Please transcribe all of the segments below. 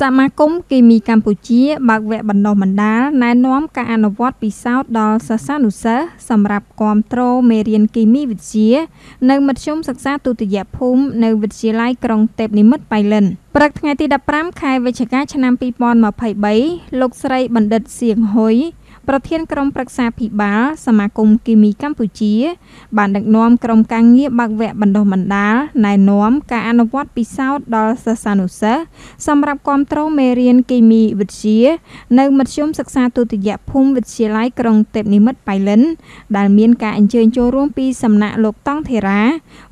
សមាគមគីមីកម្ពុជាបើកវគ្គបណ្ដុះបណ្ដាលណែនាំការអនុវត្តពិសោធន៍ដល់សិស្សានុសិស្សសម្រាប់គាំទ្រមេរៀនគីមីវិទ្យានៅមធ្យមសិក្សាទុតិយភូមិនៅវិទ្យាល័យក្រុងទេពនិមិត្តប៉ៃលិនព្រឹកថ្ងៃទី15ខែវិច្ឆិកាឆ្នាំ2023លោកស្រីបណ្ឌិតសៀងហ៊ុយប្រធានក្រុមប្រឹក្សាភិបាលសមាគមគីមីកម្ពុជាបានដឹកនាំក្រុមការងារបើកវគ្គបណ្ដុះបណ្ដាលណែនាំការអនុវត្តពិសោធន៍ដល់សិស្សានុសិស្សសម្រាប់គ្រប់គ្រងមេរៀនគីមីវិទ្យានៅមធ្យមសិក្សាទុតិយភូមិវិទ្យាល័យក្រុងទេពនិមិត្តប៉ៃលិនដែលមានការអញ្ជើញចូលរួមពីសំណាក់លោកតង់ធេរ៉ា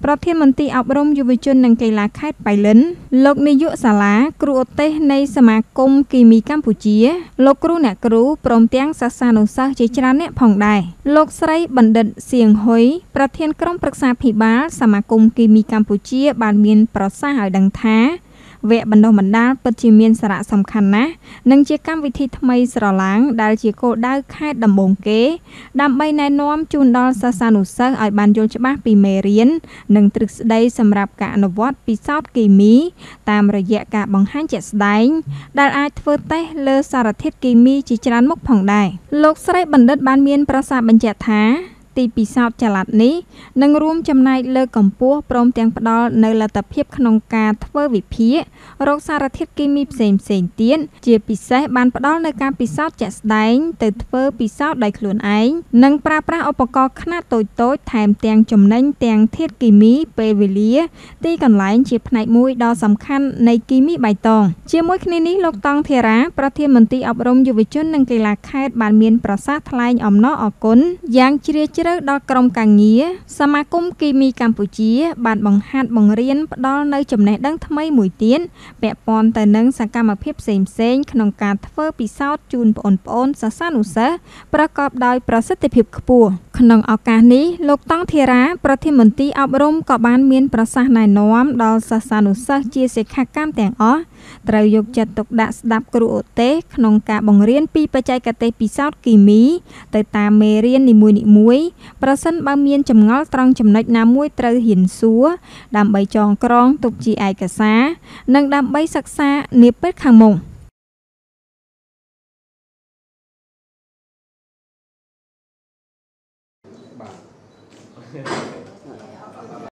ប្រធានមន្ត្រីអប់រំយុវជននិងកីឡាខេត្តប៉ៃលិនលោកនាយកសាលាគ្រូឧទ្ទេសនៃសមាគមគីមីកម្ពុជា លោកគ្រូអ្នកគ្រូព្រមទាំងសាស្ត្រាក្សានុសិស្សជាច្រើនអ្នកផងដែរលោកស្រីបណ្ឌិតសៀងហ៊ុយប្រធានក្រុមប្រឹក្សាភិបាល សមាគមគីមីកម្ពុជា បានមានប្រសាសន៍ឲ្យដឹងថាវគ្គបណ្ដុះបណ្ដាលពិតជាមានសារៈសំខាន់ណាស់និងជាកម្មវិធីថ្មីស្រឡាង ដែលជាគោលដៅខេត្តដំបូងគេ ដើម្បីណែនាំជូនដល់សិស្សានុសិស្សឲ្យបានយល់ច្បាស់ពីមេរៀននិងទ្រឹស្ដីសម្រាប់ការអនុវត្តពិសោធន៍គីមី តាមរយៈការបង្ហាញជាក់ស្ដែង ដែលអាចធ្វើតេស្តលើសារធាតុគីមីជាច្រើនមុខផងដែរលោកស្រីបណ្ឌិតបានមានប្រសាសន៍បញ្ជាក់ថាទីពិសោធន៍ចល័តនេះនឹងរួមចំណែកលើកកម្ពស់ព្រមទាំងផ្ដល់នូវលទ្ធភាពក្នុងការធ្វើវិភាគរកសារធាតុគីមីផ្សេងៗទៀតជាពិសេសបានផ្ដល់នូវការពិសោធន៍ជាក់ស្ដែងទៅធ្វើពិសោធន៍ដោយខ្លួនឯងនិងប្រើប្រាស់ឧបករណ៍ខ្នាតតូចៗថែមទាំងចំណេញទាំងធាតុគីមីពេលវេលា ទីកន្លែងជាផ្នែកមួយដ៏សំខាន់នៃគីមីបៃតងជាមួយគ្នានេះលោកតង់ធារាប្រធានមន្ត្រីអប់រំយុវជននិងកីឡាខេត្តបានមានប្រសាសន៍ថ្លែងអំណរអគុណយ៉ាងជ្រាលជ្រៅជ្រៅដល់ក្រុមការងារសមាគមគីមីកម្ពុជា បានបង្ហាត់បង្រៀនផ្ដល់នូវចំណេះដឹងថ្មីមួយទៀតពាក់ព័ន្ធទៅនឹងសកម្មភាពផ្សេងៗក្នុងការធ្វើពិសោធន៍ជូនប្អូនៗសិស្សានុសិស្សប្រកបដោយប្រសិទ្ធភាពខ្ពស់ក្នុងឱកាសនេះលោកតង់ធារាប្រធានមន្ត្រីអប់រំក៏បានមាន ប្រសាសន៍ណែនាំដល់សិស្សានុសិស្សជាសិក្ខាកាមទាំងអស់ត្រូវយកចិត្តទុកដាក់ស្ដាប់គ្រូឧទ្ទេសក្នុងការបង្រៀនពីបច្ចេកទេសពិសោធន៍គីមី ទៅតាមមេរៀននីមួយៗប្រសិនបើមានចម្ងល់ត្រង់ចំណុចណាមួយត្រូវហ៊ានសួរដើម្បីចងក្រងទុកជាឯកសារនិង ដើម្បីសិក្សានាពេលខាងមុខបាទ